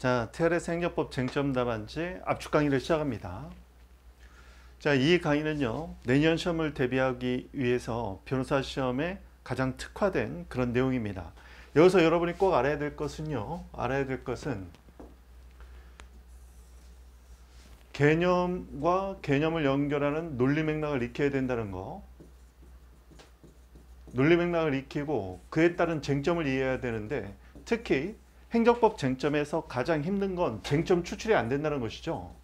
자, t r 생행법 쟁점 답안지 압축 강의를 시작합니다. 자, 이 강의는요. 내년 시험을 대비하기 위해서 변호사 시험에 가장 특화된 그런 내용입니다. 여기서 여러분이 꼭 알아야 될 것은요. 알아야 될 것은 개념과 개념을 연결하는 논리 맥락을 익혀야 된다는 거. 논리 맥락을 익히고 그에 따른 쟁점을 이해해야 되는데 특히 행정법 쟁점에서 가장 힘든 건 쟁점 추출이 안 된다는 것이죠.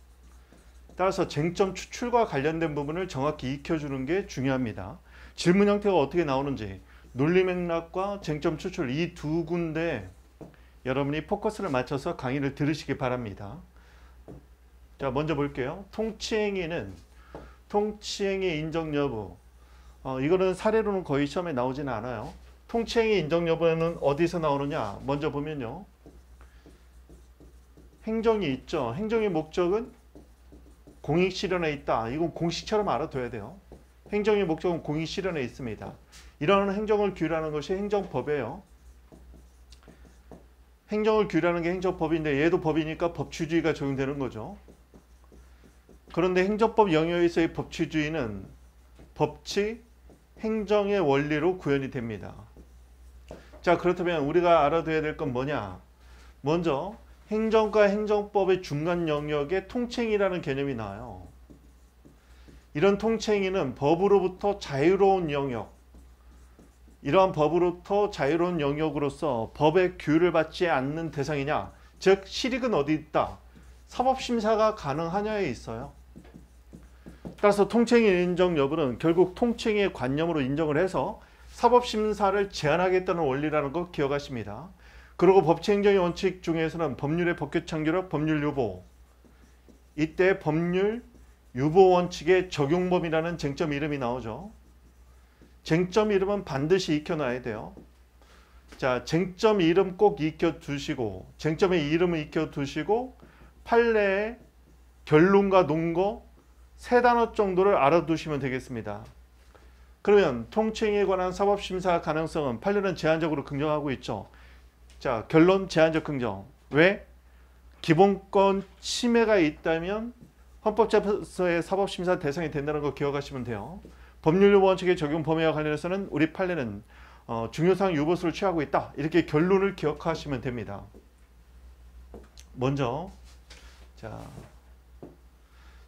따라서 쟁점 추출과 관련된 부분을 정확히 익혀주는 게 중요합니다. 질문 형태가 어떻게 나오는지 논리 맥락과 쟁점 추출 이 두 군데 여러분이 포커스를 맞춰서 강의를 들으시기 바랍니다. 자 먼저 볼게요. 통치행위는 통치행위 인정 여부 어, 이거는 사례로는 거의 시험에 나오지는 않아요. 통치행위 인정 여부는 어디서 나오느냐 먼저 보면요. 행정이 있죠. 행정의 목적은 공익 실현에 있다. 이건 공식처럼 알아둬야 돼요. 행정의 목적은 공익 실현에 있습니다. 이러한 행정을 규율하는 것이 행정법이에요. 행정을 규율하는 게 행정법인데 얘도 법이니까 법치주의가 적용되는 거죠. 그런데 행정법 영역에서의 법치주의는 법치, 행정의 원리로 구현이 됩니다. 자 그렇다면 우리가 알아둬야 될 건 뭐냐. 먼저 행정과 행정법의 중간 영역에 통칭이라는 개념이 나와요. 이런 통칭이는 법으로부터 자유로운 영역, 이러한 법으로부터 자유로운 영역으로서 법의 규율을 받지 않는 대상이냐, 즉 실익은 어디 있다? 사법심사가 가능하냐에 있어요. 따라서 통칭의 인정 여부는 결국 통칭의 관념으로 인정을 해서 사법심사를 제한하겠다는 원리라는 거 기억하십니다. 그리고 법치행정의 원칙 중에서는 법률의 법규 창조력, 법률 유보. 이때 법률 유보 원칙의 적용범이라는 쟁점 이름이 나오죠. 쟁점 이름은 반드시 익혀놔야 돼요. 자, 쟁점 이름 꼭 익혀두시고 쟁점의 이름을 익혀두시고 판례의 결론과 논거 세 단어 정도를 알아두시면 되겠습니다. 그러면 통치에 관한 사법심사 가능성은 판례는 제한적으로 긍정하고 있죠. 자, 결론 제한적 긍정. 왜? 기본권 침해가 있다면 헌법재판소의 사법심사 대상이 된다는 거 기억하시면 돼요. 법률요원 측의 적용 범위와 관련해서는 우리 판례는 어, 중요상 유보수를 취하고 있다. 이렇게 결론을 기억하시면 됩니다. 먼저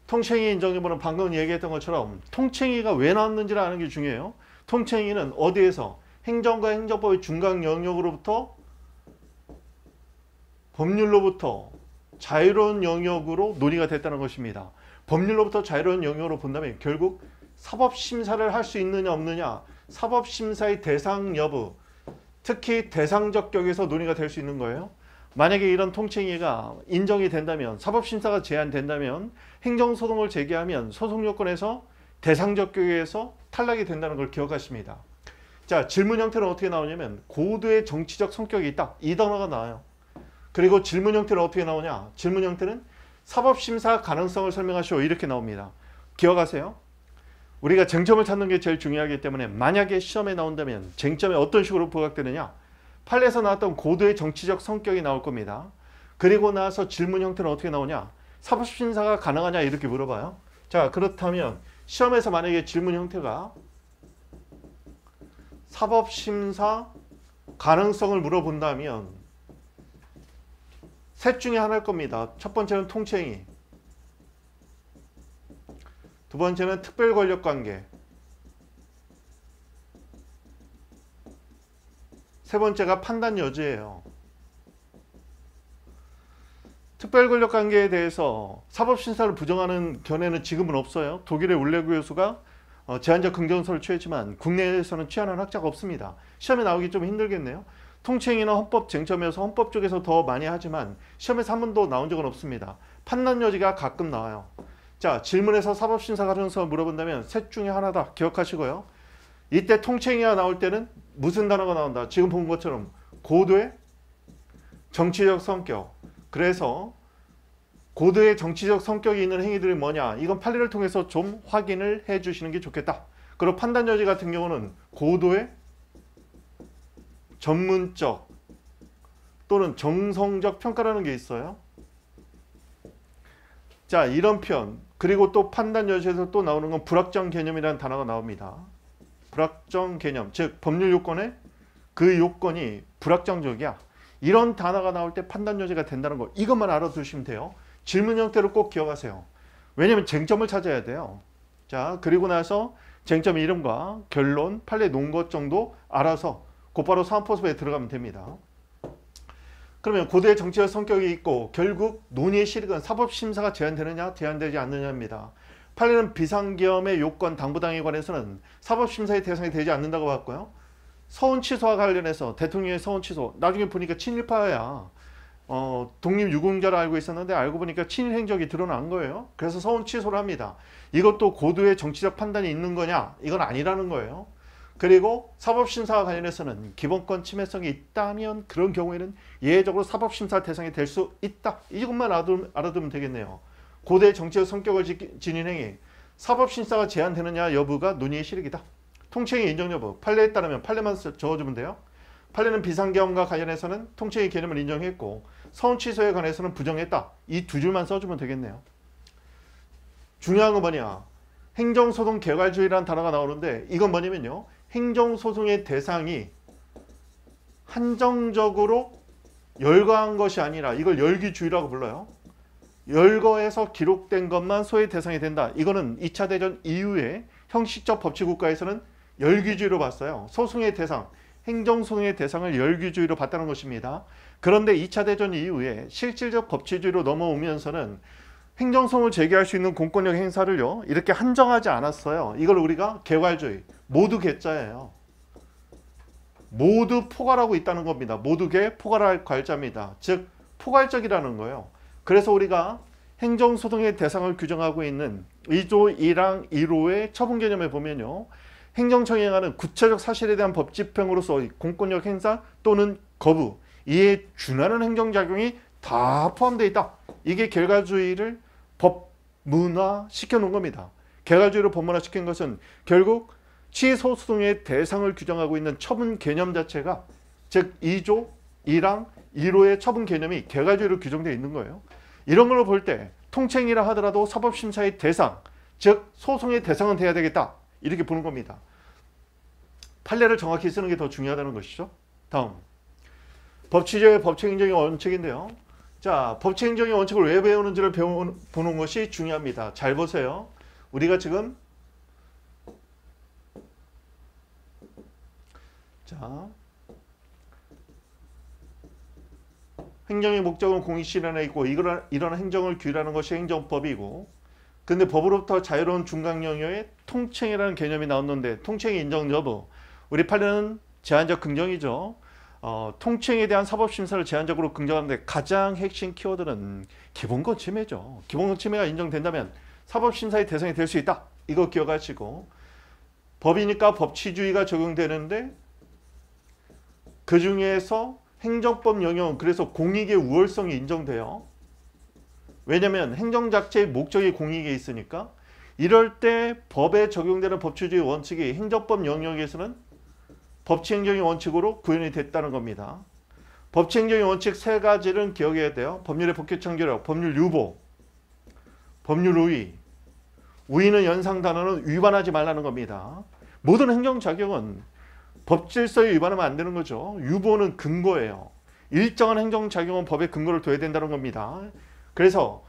자통챙이인정해본은 방금 얘기했던 것처럼 통챙이가왜 나왔는지를 아는 게 중요해요. 통챙이는 어디에서 행정과 행정법의 중간 영역으로부터 법률로부터 자유로운 영역으로 논의가 됐다는 것입니다. 법률로부터 자유로운 영역으로 본다면 결국 사법심사를 할 수 있느냐 없느냐 사법심사의 대상 여부 특히 대상적 격에서 논의가 될 수 있는 거예요. 만약에 이런 통칭이가 인정이 된다면 사법심사가 제한된다면 행정소송을 제기하면 소송요건에서 대상적 격에서 탈락이 된다는 걸 기억하십니다. 자 질문 형태는 어떻게 나오냐면 고도의 정치적 성격이 있다. 이 단어가 나와요. 그리고 질문 형태는 어떻게 나오냐? 질문 형태는 사법심사 가능성을 설명하시오 이렇게 나옵니다. 기억하세요? 우리가 쟁점을 찾는 게 제일 중요하기 때문에 만약에 시험에 나온다면 쟁점이 어떤 식으로 부각되느냐? 판례에서 나왔던 고도의 정치적 성격이 나올 겁니다. 그리고 나서 질문 형태는 어떻게 나오냐? 사법심사가 가능하냐? 이렇게 물어봐요. 자 그렇다면 시험에서 만약에 질문 형태가 사법심사 가능성을 물어본다면 셋 중에 하나일 겁니다. 첫 번째는 통치행위. 두 번째는 특별 권력 관계. 세 번째가 판단 여지예요. 특별 권력 관계에 대해서 사법 신사를 부정하는 견해는 지금은 없어요. 독일의 울레구 교수가 어, 제한적 긍정설을 취했지만 국내에서는 취하는 학자가 없습니다. 시험에 나오기 좀 힘들겠네요. 통치이나 헌법 쟁점에서 헌법 쪽에서 더 많이 하지만 시험에서 한 번도 나온 적은 없습니다. 판단 여지가 가끔 나와요. 자 질문에서 사법심사 과정에서 물어본다면 셋 중에 하나다 기억하시고요. 이때 통치행가 나올 때는 무슨 단어가 나온다. 지금 본 것처럼 고도의 정치적 성격. 그래서 고도의 정치적 성격이 있는 행위들이 뭐냐. 이건 판례를 통해서 좀 확인을 해 주시는 게 좋겠다. 그리고 판단 여지 같은 경우는 고도의 전문적 또는 정성적 평가라는 게 있어요. 자 이런 편 그리고 또 판단 여지에서 또 나오는 건 불확정 개념이라는 단어가 나옵니다. 불확정 개념 즉 법률 요건에 그 요건이 불확정적이야. 이런 단어가 나올 때 판단 여지가 된다는 거 이것만 알아두시면 돼요. 질문 형태로 꼭 기억하세요. 왜냐하면 쟁점을 찾아야 돼요. 자 그리고 나서 쟁점 이름과 결론, 판례 논것 정도 알아서 곧바로 사안포섭에 들어가면 됩니다. 그러면 고대 정치적 성격이 있고 결국 논의의 실익은 사법심사가 제한되느냐 제한되지 않느냐입니다. 판례는 비상기엄의 요건 당부당에 관해서는 사법심사의 대상이 되지 않는다고 봤고요. 서운 취소와 관련해서 대통령의 서운 취소 나중에 보니까 친일파야 어, 독립 유공자로 알고 있었는데 알고 보니까 친일 행적이 드러난 거예요. 그래서 서운 취소를 합니다. 이것도 고도의 정치적 판단이 있는 거냐? 이건 아니라는 거예요. 그리고 사법심사와 관련해서는 기본권 침해성이 있다면 그런 경우에는 예외적으로 사법심사 대상이 될 수 있다. 이것만 알아두면, 되겠네요. 고대 정치의 성격을 지닌 행위, 사법심사가 제한되느냐 여부가 논의의 실익이다. 통칭의 인정 여부, 판례에 따르면 판례만 적어주면 돼요. 판례는 비상경험과 관련해서는 통칭의 개념을 인정했고 성 취소에 관해서는 부정했다. 이 두 줄만 써주면 되겠네요. 중요한 건 뭐냐. 행정소송 개괄주의라는 단어가 나오는데 이건 뭐냐면요. 행정소송의 대상이 한정적으로 열거한 것이 아니라 이걸 열기주의라고 불러요. 열거에서 기록된 것만 소의 대상이 된다. 이거는 2차 대전 이후에 형식적 법치국가에서는 열기주의로 봤어요. 소송의 대상, 행정소송의 대상을 열기주의로 봤다는 것입니다. 그런데 2차 대전 이후에 실질적 법치주의로 넘어오면서는 행정성을 제기할 수 있는 공권력 행사를요 이렇게 한정하지 않았어요 이걸 우리가 개괄주의 모두 개자예요 모두 포괄하고 있다는 겁니다 모두 개 포괄할 괄자입니다 즉 포괄적이라는 거예요 그래서 우리가 행정소송의 대상을 규정하고 있는 2조 1항 1호의 처분 개념에 보면요 행정청이 행하는 구체적 사실에 대한 법 집행으로서 공권력 행사 또는 거부 이에 준하는 행정작용이 다 포함되어 있다 이게 결과주의를 법문화 시켜놓은 겁니다. 개괄주의로 법문화 시킨 것은 결국 치소송의 대상을 규정하고 있는 처분 개념 자체가 즉 2조 2랑 1호의 처분 개념이 개괄주의로 규정되어 있는 거예요. 이런 걸로 볼 때 통칭이라 하더라도 사법심사의 대상 즉 소송의 대상은 돼야 되겠다 이렇게 보는 겁니다. 판례를 정확히 쓰는 게 더 중요하다는 것이죠. 다음 법치제의 법칙 인정의 원칙인데요. 자, 법치행정의 원칙을 왜 배우는지를 배우는, 보는 것이 중요합니다. 잘 보세요. 우리가 지금 자 행정의 목적은 공익 실현에 있고 이런, 이런 행정을 규율하는 것이 행정법이고 근데 법으로부터 자유로운 중간 영역의 통칭이라는 개념이 나왔는데 통칭 인정 여부 우리 판례는 제한적 긍정이죠. 어, 통칭에 대한 사법심사를 제한적으로 긍정하는데 가장 핵심 키워드는 기본권 침해죠. 기본권 침해가 인정된다면 사법심사의 대상이 될 수 있다. 이거 기억하시고 법이니까 법치주의가 적용되는데 그 중에서 행정법 영역은 그래서 공익의 우월성이 인정돼요. 왜냐하면 행정 자체의 목적이 공익에 있으니까 이럴 때 법에 적용되는 법치주의 원칙이 행정법 영역에서는 법치행정의 원칙으로 구현이 됐다는 겁니다. 법치행정의 원칙 세 가지를 기억해야 돼요. 법률의 법규청결력, 법률 유보, 법률 우위. 우위는 연상 단어는 위반하지 말라는 겁니다. 모든 행정작용은 법질서에 위반하면 안 되는 거죠. 유보는 근거예요. 일정한 행정작용은 법에 근거를 둬야 된다는 겁니다. 그래서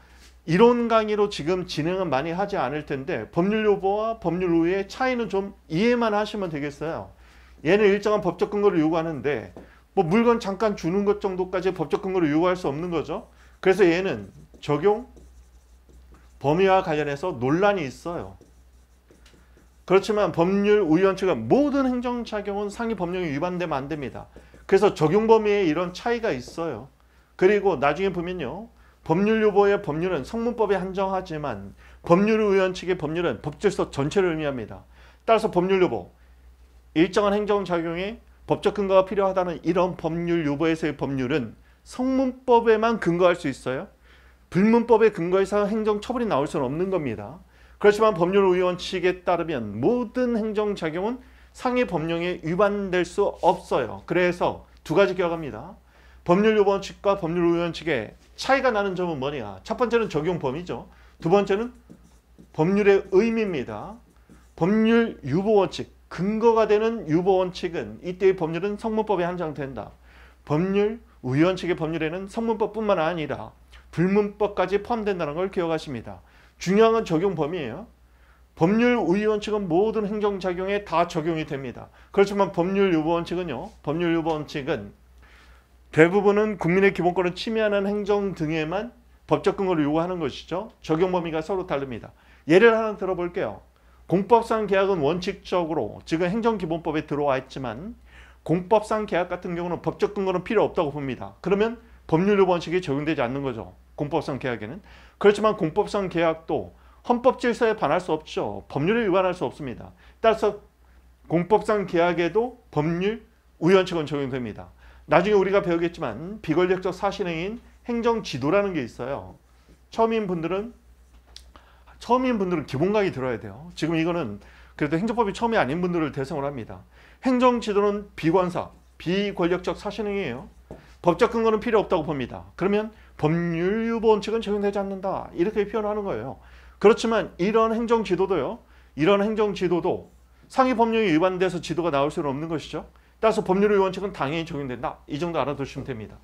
이론 강의로 지금 진행은 많이 하지 않을 텐데 법률 유보와 법률 우위의 차이는 좀 이해만 하시면 되겠어요. 얘는 일정한 법적 근거를 요구하는데 뭐 물건 잠깐 주는 것 정도까지 법적 근거를 요구할 수 없는 거죠. 그래서 얘는 적용 범위와 관련해서 논란이 있어요. 그렇지만 법률 우원 측은 모든 행정작용은 상위 법령에 위반되면 안 됩니다. 그래서 적용 범위에 이런 차이가 있어요. 그리고 나중에 보면요. 법률 요보의 법률은 성문법에 한정하지만 법률 우원측의 법률은 법질서 전체를 의미합니다. 따라서 법률 요보, 일정한 행정작용에 법적 근거가 필요하다는 이런 법률 요보에서의 법률은 성문법에만 근거할 수 있어요. 불문법에 근거해서 행정처벌이 나올 수는 없는 겁니다. 그렇지만 법률의원 측에 따르면 모든 행정작용은 상해 법령에 위반될 수 없어요. 그래서 두 가지 기억합니다. 법률요원 측과 법률의원 측의 차이가 나는 점은 뭐냐. 첫 번째는 적용 범위죠. 두 번째는 법률의 의미입니다. 법률 유보 원칙, 근거가 되는 유보 원칙은 이때의 법률은 성문법에 한정된다. 법률, 우연칙의 법률에는 성문법뿐만 아니라 불문법까지 포함된다는 걸 기억하십니다. 중요한 건 적용 범위예요. 법률 우위원칙은 모든 행정작용에 다 적용이 됩니다. 그렇지만 법률 유보원칙은요. 법률 유보원칙은 대부분은 국민의 기본권을 침해하는 행정 등에만 법적 근거를 요구하는 것이죠. 적용 범위가 서로 다릅니다. 예를 하나 들어볼게요. 공법상 계약은 원칙적으로 지금 행정기본법에 들어와 있지만 공법상 계약 같은 경우는 법적 근거는 필요 없다고 봅니다. 그러면 법률 원칙이 적용되지 않는 거죠. 공법상 계약에는. 그렇지만 공법상 계약도 헌법 질서에 반할 수 없죠. 법률을 위반할 수 없습니다. 따라서 공법상 계약에도 법률 우연칙은 적용됩니다. 나중에 우리가 배우겠지만 비권력적 사실행인 행정지도라는 게 있어요. 처음인 분들은 처음인 분들은 기본각이 들어야 돼요. 지금 이거는 그래도 행정법이 처음이 아닌 분들을 대상으로 합니다. 행정지도는 비관사, 비권력적 사실행위예요. 법적 근거는 필요 없다고 봅니다. 그러면 법률 유보 원칙은 적용되지 않는다. 이렇게 표현하는 거예요. 그렇지만 이런 행정 지도도요. 이런 행정 지도도 상위 법률이 위반돼서 지도가 나올 수는 없는 것이죠. 따라서 법률 유보 원칙은 당연히 적용된다. 이 정도 알아두시면 됩니다.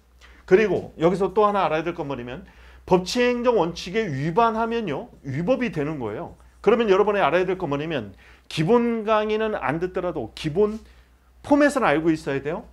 그리고 여기서 또 하나 알아야 될건 뭐냐면 법치행정 원칙에 위반하면요. 위법이 되는 거예요. 그러면 여러분이 알아야 될 건 뭐냐면 기본 강의는 안 듣더라도 기본 포맷은 알고 있어야 돼요.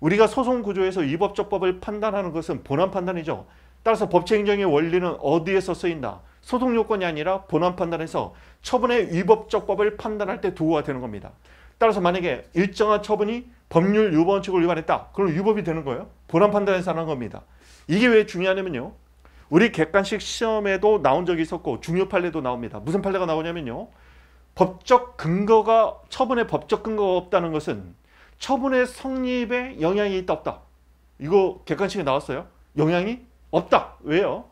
우리가 소송 구조에서 위법적 법을 판단하는 것은 본안 판단이죠. 따라서 법치행정의 원리는 어디에서 쓰인다. 소송 요건이 아니라 본안 판단에서 처분의 위법적 법을 판단할 때 도구가 되는 겁니다. 따라서 만약에 일정한 처분이 법률 유보원칙을 위반했다. 그럼 위법이 되는 거예요. 본안 판단에서 하는 겁니다. 이게 왜 중요하냐면요. 우리 객관식 시험에도 나온 적이 있었고 중요 판례도 나옵니다. 무슨 판례가 나오냐면요. 법적 근거가 처분에 법적 근거가 없다는 것은 처분의 성립에 영향이 있다 없다. 이거 객관식에 나왔어요. 영향이 없다. 왜요?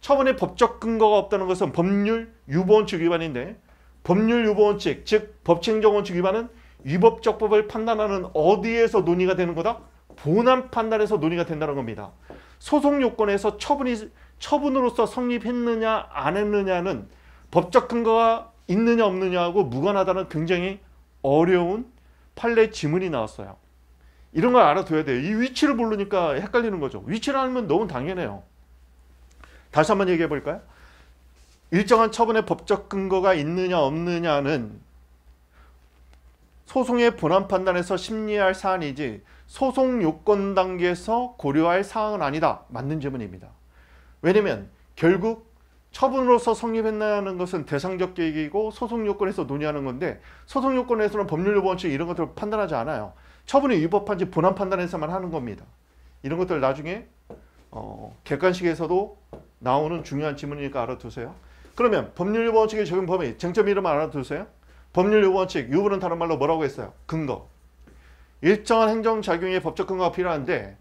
처분에 법적 근거가 없다는 것은 법률 유보원칙 위반인데 법률 유보원칙 즉 법칙행정원칙 위반은 위법적법을 판단하는 어디에서 논의가 되는 거다? 본안 판단에서 논의가 된다는 겁니다. 소송 요건에서 처분이 처분으로서 성립했느냐 안 했느냐는 법적 근거가 있느냐 없느냐하고 무관하다는 굉장히 어려운 판례 지문이 나왔어요. 이런 걸 알아둬야 돼요. 이 위치를 모르니까 헷갈리는 거죠. 위치를 알면 너무 당연해요. 다시 한번 얘기해 볼까요? 일정한 처분의 법적 근거가 있느냐 없느냐는 소송의 본안 판단에서 심리할 사안이지 소송 요건 단계에서 고려할 사항은 아니다. 맞는 제문입니다. 왜냐면 결국 처분으로서 성립했나는 것은 대상적 계획이고 소송 요건에서 논의하는 건데 소송 요건에서는 법률 요구 원칙 이런 것들을 판단하지 않아요. 처분이 위법한지 본안 판단에서만 하는 겁니다. 이런 것들 나중에 어, 객관식에서도 나오는 중요한 지문이니까 알아두세요. 그러면 법률 요구 원칙의 적용 범위, 쟁점 이름 알아두세요. 법률 요구 원칙, 유부는 다른 말로 뭐라고 했어요? 근거. 일정한 행정작용의 법적 근거가 필요한데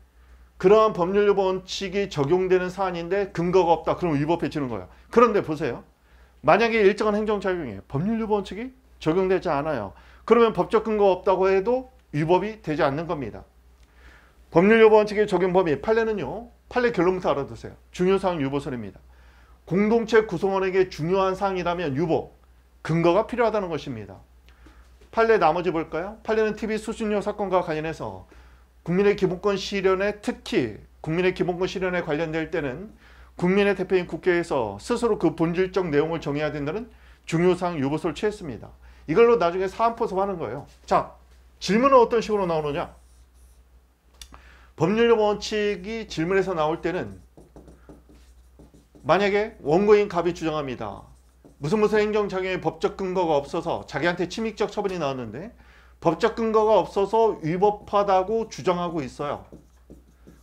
그러한 법률 요 원칙이 적용되는 사안인데 근거가 없다. 그럼 위법해지는 거예요. 그런데 보세요. 만약에 일정한 행정작용이 법률 원칙이 적용되지 않아요. 그러면 법적 근거 없다고 해도 위법이 되지 않는 겁니다. 법률 유 원칙의 적용 범위 판례는요. 판례 결론부터 알아두세요. 중요사항 유보선입니다. 공동체 구성원에게 중요한 사항이라면 유보, 근거가 필요하다는 것입니다. 판례 나머지 볼까요? 판례는 TV 수신료 사건과 관련해서 국민의 기본권 실현에 특히 국민의 기본권 실현에 관련될 때는 국민의 대표인 국회에서 스스로 그 본질적 내용을 정해야 된다는 중요사항 유보서를 취했습니다. 이걸로 나중에 사안포섭하는 거예요. 자, 질문은 어떤 식으로 나오느냐? 법률 원칙이 질문에서 나올 때는 만약에 원고인 갑이 주장합니다. 무슨 무슨 행정장애 법적 근거가 없어서 자기한테 침입적 처분이 나왔는데 법적 근거가 없어서 위법하다고 주장하고 있어요.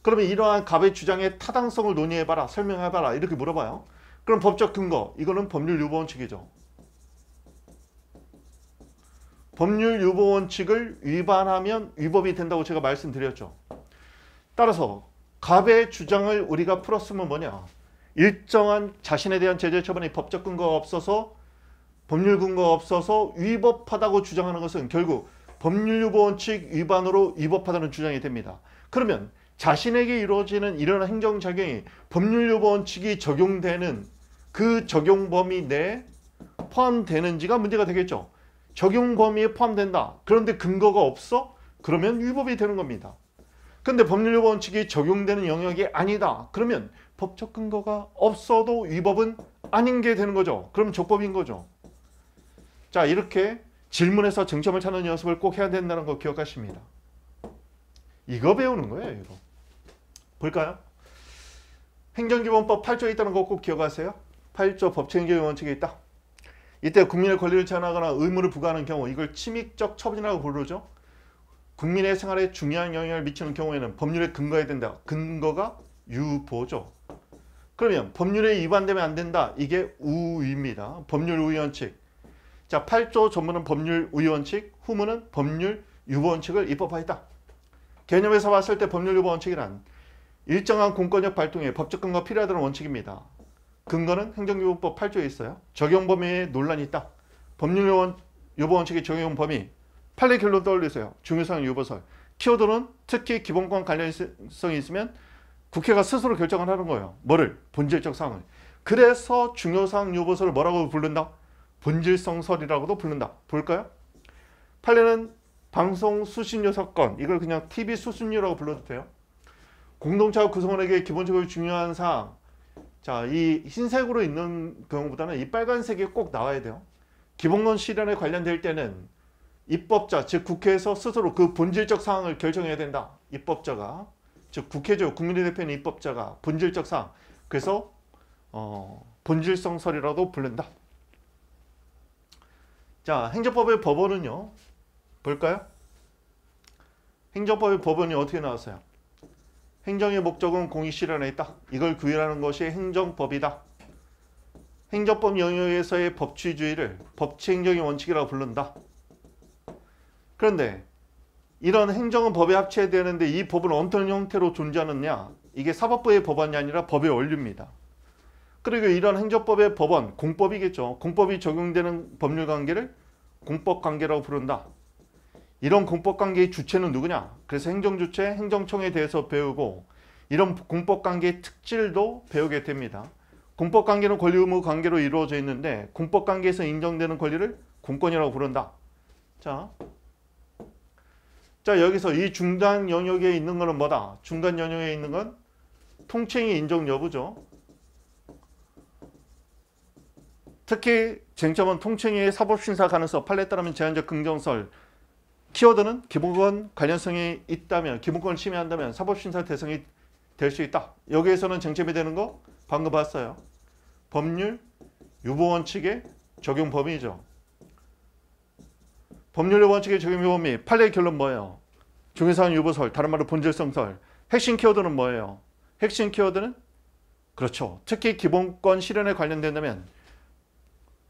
그러면 이러한 갑의 주장의 타당성을 논의해봐라, 설명해봐라 이렇게 물어봐요. 그럼 법적 근거, 이거는 법률 유보 원칙이죠. 법률 유보 원칙을 위반하면 위법이 된다고 제가 말씀드렸죠. 따라서 갑의 주장을 우리가 풀었으면 뭐냐. 일정한 자신에 대한 제재 처분이 법적 근거가 없어서 법률 근거가 없어서 위법하다고 주장하는 것은 결국 법률 유보 원칙 위반으로 위법하다는 주장이 됩니다. 그러면 자신에게 이루어지는 이런 행정작용이 법률 유보 원칙이 적용되는 그 적용 범위 내에 포함되는지가 문제가 되겠죠. 적용 범위에 포함된다. 그런데 근거가 없어? 그러면 위법이 되는 겁니다. 근데 법률 유보 원칙이 적용되는 영역이 아니다. 그러면 법적 근거가 없어도 위법은 아닌 게 되는 거죠. 그럼 조법인 거죠. 자 이렇게 질문에서 쟁점을 찾는 연습을 꼭 해야 된다는 거 기억하십니다. 이거 배우는 거예요. 이거. 볼까요? 행정기본법 8조에 있다는 거 꼭 기억하세요. 8조 법치행정의 원칙에 있다. 이때 국민의 권리를 제한하거나 의무를 부과하는 경우 이걸 침입적 처분이라고 부르죠. 국민의 생활에 중요한 영향을 미치는 경우에는 법률에 근거해 된다. 근거가 유보죠. 그러면 법률에 위반되면 안 된다. 이게 우위입니다. 법률 우위원칙. 자, 8조 전문은 법률 우위원칙, 후문은 법률 유보원칙을 입법하였다. 개념에서 봤을 때 법률 유보원칙이란 일정한 공권력 발동에 법적 근거 가 필요하다는 원칙입니다. 근거는 행정유보법 8조에 있어요. 적용 범위에 논란이 있다. 법률 유보원칙의 적용 범위. 판례 결론 떠올리세요. 중요성 유보설. 키워드는 특히 기본권 관련성이 있으면 국회가 스스로 결정을 하는 거예요. 뭐를? 본질적 사항을. 그래서 중요사항 요구서를 뭐라고 부른다? 본질성설이라고도 부른다. 볼까요? 판례는 방송 수신료 사건, 이걸 그냥 TV 수신료라고 불러도 돼요. 공동체 구성원에게 기본적으로 중요한 사항, 자, 이 흰색으로 있는 경우보다는 이 빨간색이 꼭 나와야 돼요. 기본권 실현에 관련될 때는 입법자, 즉 국회에서 스스로 그 본질적 사항을 결정해야 된다. 입법자가. 즉 국회죠. 국민의 대표는 입법자가 본질적 사항. 그래서 어, 본질성 설이라도 불른다. 자, 행정법의 법원은요. 볼까요? 행정법의 법원이 어떻게 나왔어요? 행정의 목적은 공익 실현에 있다. 이걸 구현하는 것이 행정법이다. 행정법 영역에서의 법치주의를 법치행정의 원칙이라고 부른다. 그런데 이런 행정은 법에 합쳐야 되는데 이 법은 어떤 형태로 존재하느냐 이게 사법부의 법안이 아니라 법의 원리입니다. 그리고 이런 행정법의 법원, 공법이겠죠. 공법이 적용되는 법률 관계를 공법 관계라고 부른다. 이런 공법 관계의 주체는 누구냐? 그래서 행정 주체, 행정청에 대해서 배우고 이런 공법 관계의 특질도 배우게 됩니다. 공법 관계는 권리 의무 관계로 이루어져 있는데 공법 관계에서 인정되는 권리를 공권이라고 부른다. 자, 자 여기서 이 중단 영역에 있는 것은 뭐다? 중단 영역에 있는 건 통칭이 인정 여부죠. 특히 쟁점은 통칭의 사법심사 가능성, 판례 따르면 제한적 긍정설, 키워드는 기본권 관련성이 있다면, 기본권을 침해한다면 사법심사 대상이 될 수 있다. 여기에서는 쟁점이 되는 거 방금 봤어요. 법률, 유보원칙의 적용 범위죠. 법률의 원칙에 적용 해보면 판례의 결론 뭐예요? 중요사항 유보설, 다른 말로 본질성설. 핵심 키워드는 뭐예요? 핵심 키워드는 그렇죠. 특히 기본권 실현에 관련된다면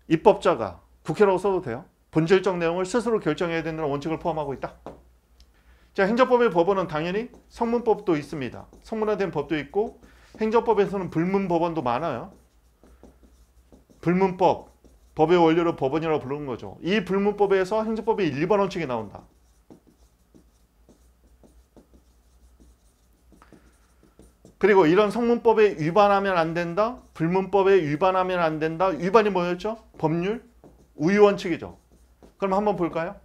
입법자가 국회라 써도 돼요. 본질적 내용을 스스로 결정해야 된다는 원칙을 포함하고 있다. 자, 행정법의 법원은 당연히 성문법도 있습니다. 성문화된 법도 있고 행정법에서는 불문법원도 많아요. 불문법, 법의 원료를 법원이라고 부르는 거죠. 이 불문법에서 행정법의 1번 원칙이 나온다. 그리고 이런 성문법에 위반하면 안 된다. 불문법에 위반하면 안 된다. 위반이 뭐였죠? 법률? 우유원칙이죠. 그럼 한번 볼까요?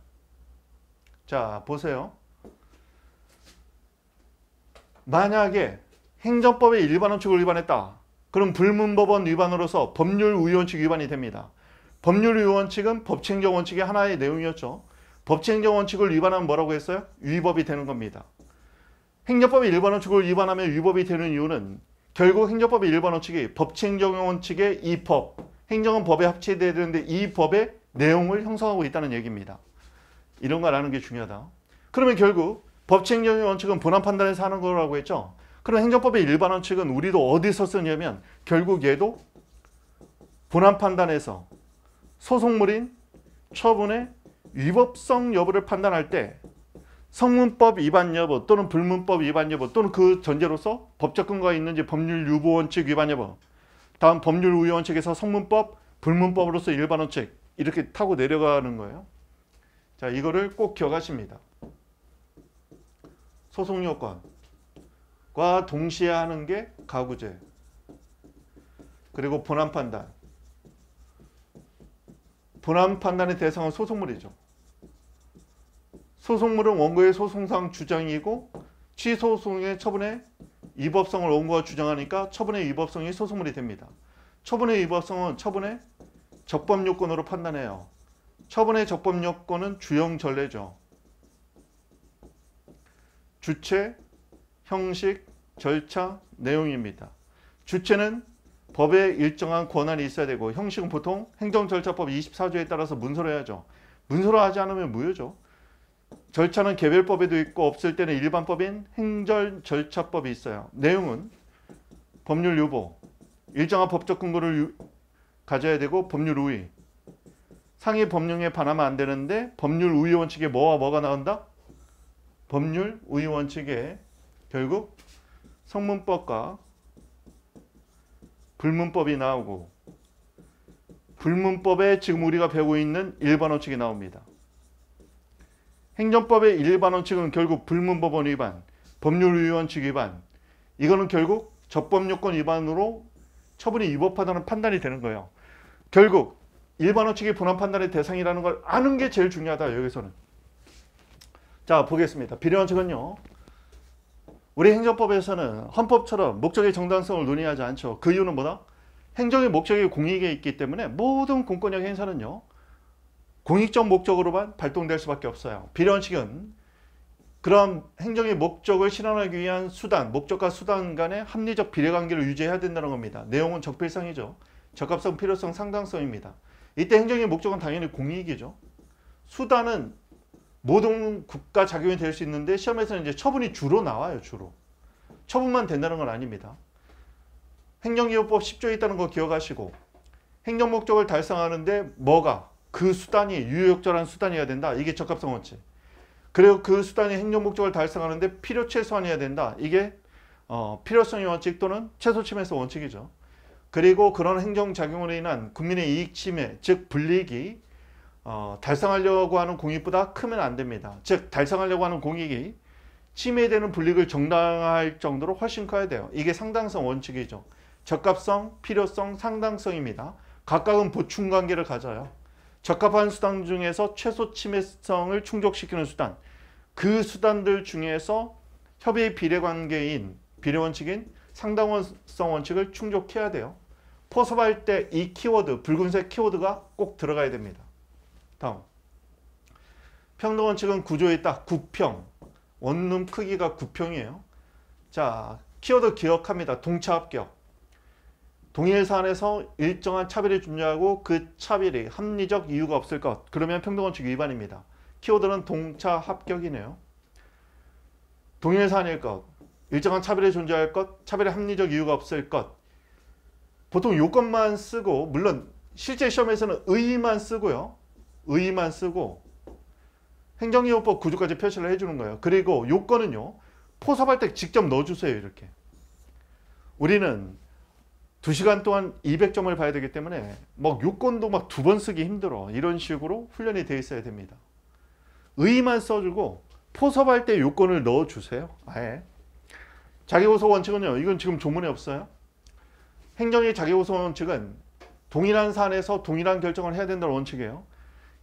자, 보세요. 만약에 행정법의 일반 원칙을 위반했다. 그럼 불문법원 위반으로서 법률 우유원칙 위반이 됩니다. 법률의 원칙은 법칙정 원칙의 하나의 내용이었죠. 법칙정 원칙을 위반하면 뭐라고 했어요? 위법이 되는 겁니다. 행정법의 일반 원칙을 위반하면 위법이 되는 이유는 결국 행정법의 일반 원칙이 법칙적 원칙의 이 법, 행정은 법에 합치되어야 되는데 이 법의 내용을 형성하고 있다는 얘기입니다. 이런 걸 아는 게 중요하다. 그러면 결국 법칙의 원칙은 본안 판단에서 하는 거라고 했죠. 그럼 행정법의 일반 원칙은 우리도 어디서 쓰냐면 결국 얘도 본안 판단에서 소송물인 처분의 위법성 여부를 판단할 때 성문법 위반 여부 또는 불문법 위반 여부 또는 그 전제로서 법적 근거가 있는지 법률 유보 원칙 위반 여부 다음 법률 우위 원칙에서 성문법 불문법으로서 일반 원칙 이렇게 타고 내려가는 거예요. 자 이거를 꼭 기억하십니다. 소송 요건과 동시에 하는 게 가구제 그리고 본안 판단 분한 판단의 대상은 소송물이죠. 소송물은 원고의 소송상 주장이고 취소송의 처분의 위법성을 원고가 주장하니까 처분의 위법성이 소송물이 됩니다. 처분의 위법성은 처분의 적법요건으로 판단해요. 처분의 적법요건은 주형전례죠. 주체, 형식, 절차, 내용입니다. 주체는 법에 일정한 권한이 있어야 되고 형식은 보통 행정절차법 24조에 따라서 문서로 해야죠. 문서로 하지 않으면 무효죠. 절차는 개별법에도 있고 없을 때는 일반법인 행정절차법이 있어요. 내용은 법률 유보, 일정한 법적 근거를 유, 가져야 되고 법률 우위, 상위 법령에 반하면 안 되는데 법률 우위 원칙에 뭐와 뭐가 나온다? 법률 우위 원칙에 결국 성문법과 불문법이 나오고 불문법에 지금 우리가 배우고 있는 일반 원칙이 나옵니다. 행정법의 일반 원칙은 결국 불문법원 위반, 법률위원칙 위반, 이거는 결국 적법요건 위반으로 처분이 위법하다는 판단이 되는 거예요. 결국 일반 원칙이 분한 판단의 대상이라는 걸 아는 게 제일 중요하다 여기서는. 자 보겠습니다. 비례 원칙은요. 우리 행정법에서는 헌법처럼 목적의 정당성을 논의하지 않죠. 그 이유는 뭐다? 행정의 목적이 공익에 있기 때문에 모든 공권력 행사는요. 공익적 목적으로만 발동될 수밖에 없어요. 비례원칙은 그런 행정의 목적을 실현하기 위한 수단, 목적과 수단 간의 합리적 비례관계를 유지해야 된다는 겁니다. 내용은 적필성이죠. 적합성, 필요성, 상당성입니다. 이때 행정의 목적은 당연히 공익이죠. 수단은 모든 국가 작용이될 수 있는데 시험에서는 이제 처분이 주로 나와요. 주로. 처분만 된다는 건 아닙니다. 행정기업법 10조에 있다는 거 기억하시고 행정 목적을 달성하는데 뭐가 그 수단이 유효적절한 수단이어야 된다. 이게 적합성 원칙. 그리고 그 수단이 행정 목적을 달성하는데 필요 최소한이어야 된다. 이게 어, 필요성의 원칙 또는 최소 침해서 원칙이죠. 그리고 그런 행정 작용으로 인한 국민의 이익 침해, 즉 불리익이 어, 달성하려고 하는 공익보다 크면 안 됩니다. 즉 달성하려고 하는 공익이 침해되는 불익을 정당할 정도로 훨씬 커야 돼요. 이게 상당성 원칙이죠. 적합성, 필요성, 상당성입니다. 각각은 보충관계를 가져요. 적합한 수단 중에서 최소 침해성을 충족시키는 수단, 그 수단들 중에서 협의의 비례관계인, 비례원칙인 상당성 원칙을 충족해야 돼요. 포섭할 때 이 키워드, 붉은색 키워드가 꼭 들어가야 됩니다. 다음. 평등원 측은 구조에 딱 9평. 원룸 크기가 9평이에요. 자, 키워드 기억합니다. 동차 합격. 동일 사안에서 일정한 차별이 존재하고 그 차별이 합리적 이유가 없을 것. 그러면 평등원칙 위반입니다. 키워드는 동차 합격이네요. 동일 사안일 것. 일정한 차별이 존재할 것. 차별이 합리적 이유가 없을 것. 보통 요것만 쓰고 물론 실제 시험에서는 의만 쓰고요. 의만 의 쓰고 행정이용법 구조까지 표시를 해주는 거예요. 그리고 요건은요. 포섭할 때 직접 넣어주세요. 이렇게. 우리는 2시간 동안 200점을 봐야 되기 때문에 뭐 요건도 막 두 번 쓰기 힘들어. 이런 식으로 훈련이 돼 있어야 됩니다. 의만 의 써주고 포섭할 때 요건을 넣어주세요. 아예. 자기고소 원칙은요. 이건 지금 조문에 없어요. 행정의 자기고소 원칙은 동일한 사안에서 동일한 결정을 해야 된다는 원칙이에요.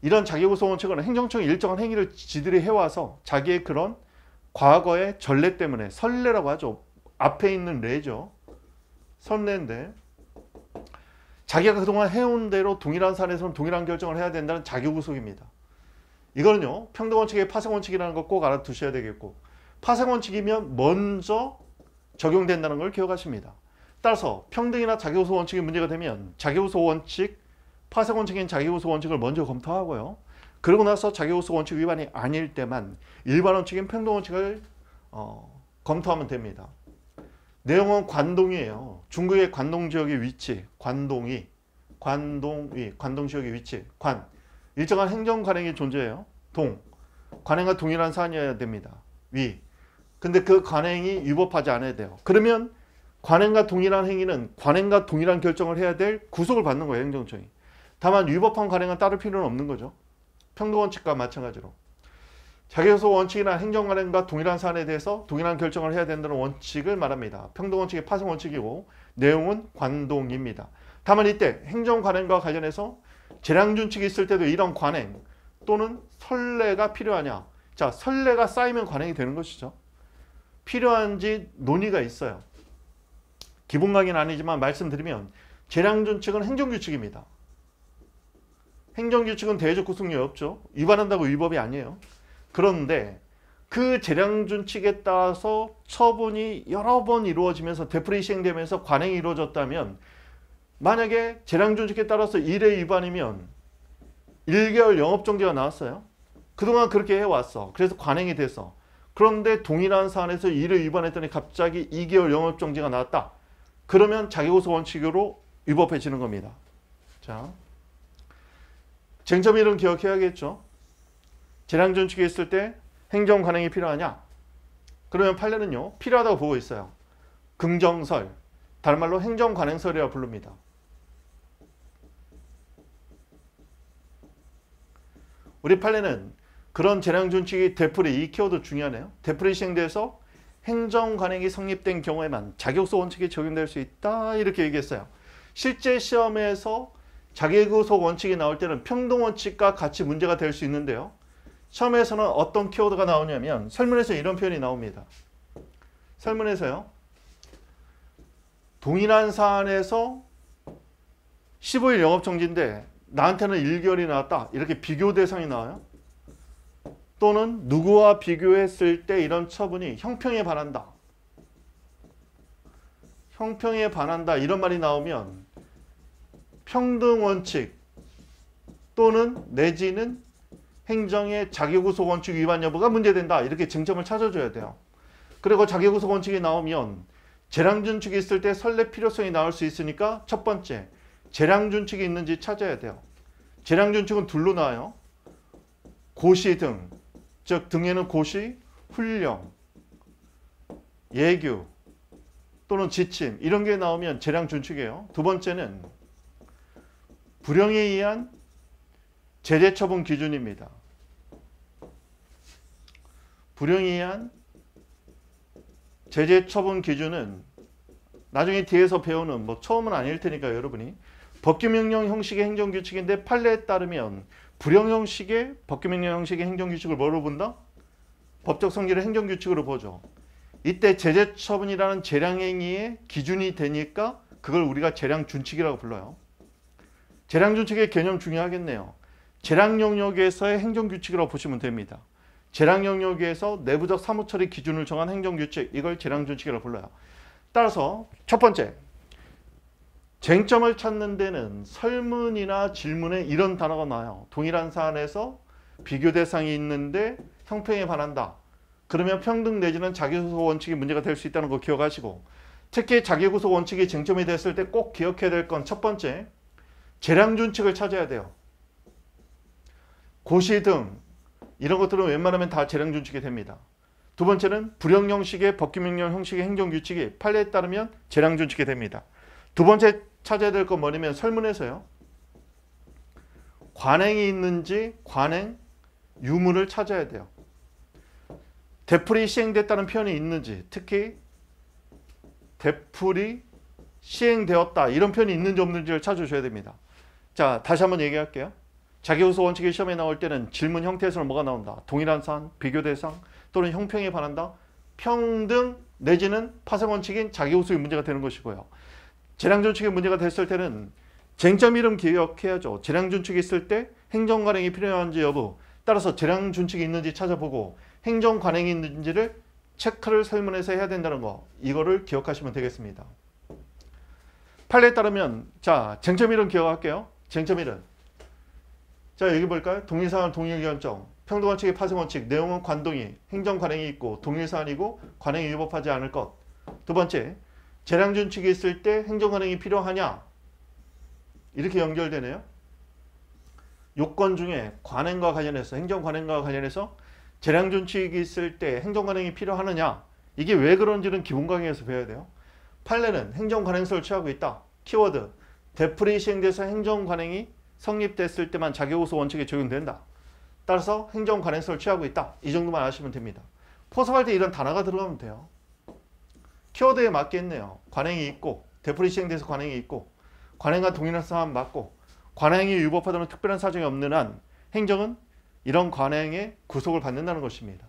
이런 자기구성원 칙은 행정청이 일정한 행위를 지들이 해와서 자기의 그런 과거의 전례 때문에 설례라고 하죠. 앞에 있는 레죠. 선례인데 자기가 그동안 해온 대로 동일한 사안에서는 동일한 결정을 해야 된다는 자기구속입니다. 이거는요. 평등원칙의 파생원칙이라는 거 꼭 알아두셔야 되겠고 파생원칙이면 먼저 적용된다는 걸 기억하십니다. 따라서 평등이나 자기구속 원칙이 문제가 되면 자기구속 원칙 파생 원칙인 자기 우수 원칙을 먼저 검토하고요. 그러고 나서 자기 우수 원칙 위반이 아닐 때만 일반 원칙인 평등 원칙을 어, 검토하면 됩니다. 내용은 관동이에요. 중국의 관동 지역의 위치, 관동이, 관동이, 관동 지역의 위치, 관. 일정한 행정 관행이 존재해요. 동. 관행과 동일한 사안이어야 됩니다. 위. 근데 그 관행이 위법하지 않아야 돼요. 그러면 관행과 동일한 행위는 관행과 동일한 결정을 해야 될 구속을 받는 거예요. 행정처이. 다만 위법한 관행은 따를 필요는 없는 거죠. 평등 원칙과 마찬가지로. 자기소속 원칙이나 행정 관행과 동일한 사안에 대해서 동일한 결정을 해야 된다는 원칙을 말합니다. 평등 원칙의 파생 원칙이고 내용은 관동입니다. 다만 이때 행정 관행과 관련해서 재량 준칙이 있을 때도 이런 관행 또는 선례가 필요하냐. 자, 선례가 쌓이면 관행이 되는 것이죠. 필요한지 논의가 있어요. 기본 강의는 아니지만 말씀드리면 재량 준칙은 행정 규칙입니다. 행정규칙은 대외적 구속력이 없죠. 위반한다고 위법이 아니에요. 그런데 그 재량준칙에 따라서 처분이 여러 번 이루어지면서 대풀이 시행되면서 관행이 이루어졌다면 만약에 재량준칙에 따라서 1회 위반이면 1개월 영업정지가 나왔어요. 그동안 그렇게 해왔어. 그래서 관행이 돼서. 그런데 동일한 사안에서 1회 위반했더니 갑자기 2개월 영업정지가 나왔다. 그러면 자기고소 원칙으로 위법해지는 겁니다. 자. 쟁점 이론 기억해야겠죠. 재량전축이 있을 때 행정 관행이 필요하냐? 그러면 판례는요. 필요하다고 보고 있어요. 긍정설, 다른 말로 행정 관행설이라 부릅니다. 우리 판례는 그런 재량준칙이 대풀이 이 키워드 중요하네요. 대풀이 시행돼서 행정 관행이 성립된 경우에만 자격소 원칙이 적용될 수 있다 이렇게 얘기했어요. 실제 시험에서 자기구속 원칙이 나올 때는 평등 원칙과 같이 문제가 될 수 있는데요. 처음에서는 어떤 키워드가 나오냐면 설문에서 이런 표현이 나옵니다. 설문에서요. 동일한 사안에서 15일 영업정지인데 나한테는 1개월이 나왔다. 이렇게 비교 대상이 나와요. 또는 누구와 비교했을 때 이런 처분이 형평에 반한다. 형평에 반한다 이런 말이 나오면 평등 원칙 또는 내지는 행정의 자기구속 원칙 위반 여부가 문제된다. 이렇게 쟁점을 찾아줘야 돼요. 그리고 자기구속 원칙이 나오면 재량준칙이 있을 때 설립 필요성이 나올 수 있으니까 첫 번째, 재량준칙이 있는지 찾아야 돼요. 재량준칙은 둘로 나와요. 고시 등, 즉 등에는 고시, 훈령, 예규 또는 지침 이런 게 나오면 재량준칙이에요. 두 번째는 불령에 의한 제재 처분 기준입니다. 불령에 의한 제재 처분 기준은 나중에 뒤에서 배우는 뭐 처음은 아닐 테니까 여러분이 법규명령 형식의 행정규칙인데 판례에 따르면 불형 형식의 법규명령 형식의 행정규칙을 뭐로 본다? 법적 성질의 행정규칙으로 보죠. 이때 제재처분이라는 재량행위의 기준이 되니까 그걸 우리가 재량준칙이라고 불러요. 재량정책의 개념 중요하겠네요. 재량 영역에서의 행정 규칙이라고 보시면 됩니다. 재량 영역에서 내부적 사무 처리 기준을 정한 행정 규칙 이걸 재량 정책이라고 불러요. 따라서 첫 번째 쟁점을 찾는 데는 설문이나 질문에 이런 단어가 나와요. 동일한 사안에서 비교 대상이 있는데 형평에 반한다. 그러면 평등 내지는 자기소속 원칙이 문제가 될 수 있다는 거 기억하시고 특히 자기구속 원칙이 쟁점이 됐을 때 꼭 기억해야 될 건 첫 번째 재량 준칙을 찾아야 돼요. 고시 등 이런 것들은 웬만하면 다 재량 준칙이 됩니다. 두 번째는 불용 형식의 법규명령 형식의 행정 규칙이 판례에 따르면 재량 준칙이 됩니다. 두 번째 찾아야 될 건 뭐냐면 설문에서요. 관행이 있는지 관행 유무를 찾아야 돼요. 대풀이 시행됐다는 표현이 있는지 특히 대풀이 시행되었다 이런 표현이 있는지 없는지를 찾아주셔야 됩니다. 자, 다시 한번 얘기할게요. 자기우수 원칙의 시험에 나올 때는 질문 형태에서는 뭐가 나온다? 동일한 산, 비교 대상 또는 형평에 반한다? 평등 내지는 파생 원칙인 자기우수의 문제가 되는 것이고요. 재량준칙의 문제가 됐을 때는 쟁점 이름 기억해야죠. 재량준칙이 있을 때 행정관행이 필요한지 여부 따라서 재량준칙이 있는지 찾아보고 행정관행이 있는지를 체크를 설문해서 해야 된다는 거 이거를 기억하시면 되겠습니다. 판례에 따르면 자 쟁점 이름 기억할게요. 쟁점 1은 자 여기 볼까요? 동일사안 동일결정 평등한 책의 파생원칙 내용은 관동이 행정관행이 있고 동일사안이고 관행이 위법하지 않을 것두 번째 재량준칙이 있을 때 행정관행이 필요하냐 이렇게 연결되네요. 요건 중에 관행과 관련해서 행정관행과 관련해서 재량준칙이 있을 때 행정관행이 필요하느냐 이게 왜 그런지는 기본 강의에서 배워야 돼요. 판례는 행정관행서를취하고 있다. 키워드 대풀이 시행돼서 행정관행이 성립됐을 때만 자격우소 원칙에 적용된다. 따라서 행정관행성을 취하고 있다. 이 정도만 아시면 됩니다. 포섭할 때 이런 단어가 들어가면 돼요. 키워드에 맞게 했네요. 관행이 있고 대풀이 시행돼서 관행이 있고 관행과 동일한 사항 맞고 관행이 위법하다는 특별한 사정이 없는 한 행정은 이런 관행의 구속을 받는다는 것입니다.